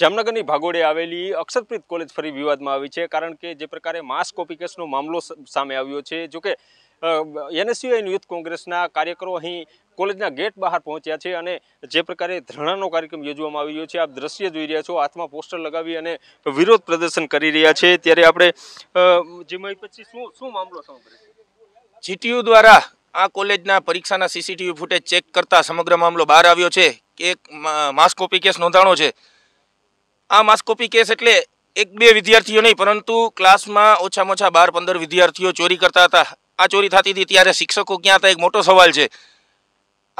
જામનગરની ભાગોળે આવેલી અક્ષરપ્રીત કોલેજ ફરી વિવાદમાં આવી છે કારણ કે જે પ્રકારે માસ કોપી કેસનો મામલો સામે આવ્યો છે જોકે એનએસયુઆઈ યુથ કોંગ્રેસના કાર્યકરો અહીં કોલેજના ગેટ બહાર પહોંચ્યા છે અને જે પ્રકારે ધરણાનો કાર્યક્રમ યોજવામાં આવી રહ્યો છે આપ દ્રશ્ય જોઈ રહ્યા છો હાથમાં પોસ્ટર લગાવી અને વિરોધ પ્રદર્શન કરી રહ્યા છે ત્યારે આપણે જેમાં પછી શું શું મામલો સમગ્ર જીટીયુ દ્વારા આ કોલેજના પરીક્ષાના સીસીટીવી ફૂટેજ ચેક કરતા સમગ્ર મામલો બહાર આવ્યો છે કે એક માસ કેસ નોંધાણો છે આ માસ્કોપી કેસ એટલે એક બે વિદ્યાર્થીઓ નહીં પરંતુ ક્લાસમાં ઓછામાં ઓછા બાર પંદર વિદ્યાર્થીઓ ચોરી કરતા હતા આ ચોરી થતી હતી ત્યારે શિક્ષકો ક્યાં હતા એક મોટો સવાલ છે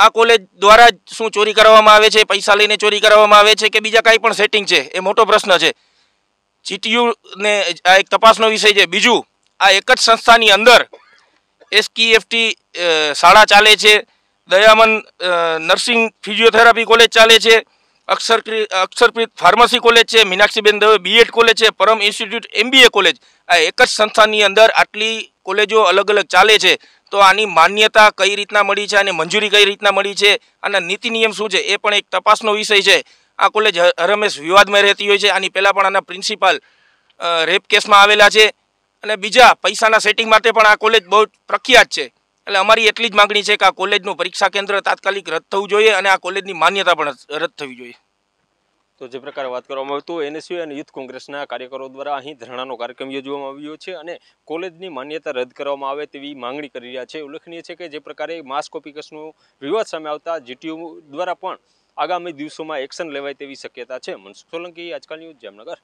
આ કોલેજ દ્વારા શું ચોરી કરવામાં આવે છે પૈસા લઈને ચોરી કરવામાં આવે છે કે બીજા કાંઈ પણ સેટિંગ છે એ મોટો પ્રશ્ન છે જીટીયુ ને આ એક તપાસનો વિષય છે બીજું આ એક જ સંસ્થાની અંદર એસકીએફટી શાળા ચાલે છે દયામન નર્સિંગ ફિઝિયોથેરાપી કોલેજ ચાલે છે અક્ષર અક્ષરપ્રીત ફાર્મસી કોલેજ છે મીનાક્ષીબેન દવે બીએડ કોલેજ છે પરમ ઇન્સ્ટિટ્યૂટ એમબીએ કોલેજ આ એક જ સંસ્થાની અંદર આટલી કોલેજો અલગ અલગ ચાલે છે તો આની માન્યતા કઈ રીતના મળી છે અને મંજૂરી કઈ રીતના મળી છે અને નીતિ નિયમ શું છે એ પણ એક તપાસનો વિષય છે આ કોલેજ હરમેશ વિવાદમાં રહેતી હોય છે આની પહેલાં પણ આના પ્રિન્સિપાલ રેપ કેસમાં આવેલા છે અને બીજા પૈસાના સેટિંગ માટે પણ આ કોલેજ બહુ પ્રખ્યાત છે એટલે અમારી એટલી જ માગણી છે કે આ કોલેજનું પરીક્ષા કેન્દ્ર તાત્કાલિક રદ થવું જોઈએ અને આ કોલેજની માન્યતા પણ રદ થવી જોઈએ તો જે પ્રકારે વાત કરવામાં આવતું એનએસયુ અને યુથ કોંગ્રેસના કાર્યકરો દ્વારા અહીં ધરણાનો કાર્યક્રમ યોજવામાં આવ્યો છે અને કોલેજની માન્યતા રદ કરવામાં આવે તેવી માંગણી કરી રહ્યા છે ઉલ્લેખનીય છે કે જે પ્રકારે માસ કોપી વિવાદ સામે આવતા જીટીયુ દ્વારા પણ આગામી દિવસોમાં એક્શન લેવાય તેવી શક્યતા છે મનસુખ સોલંકી આજકાલ ન્યૂઝ જામનગર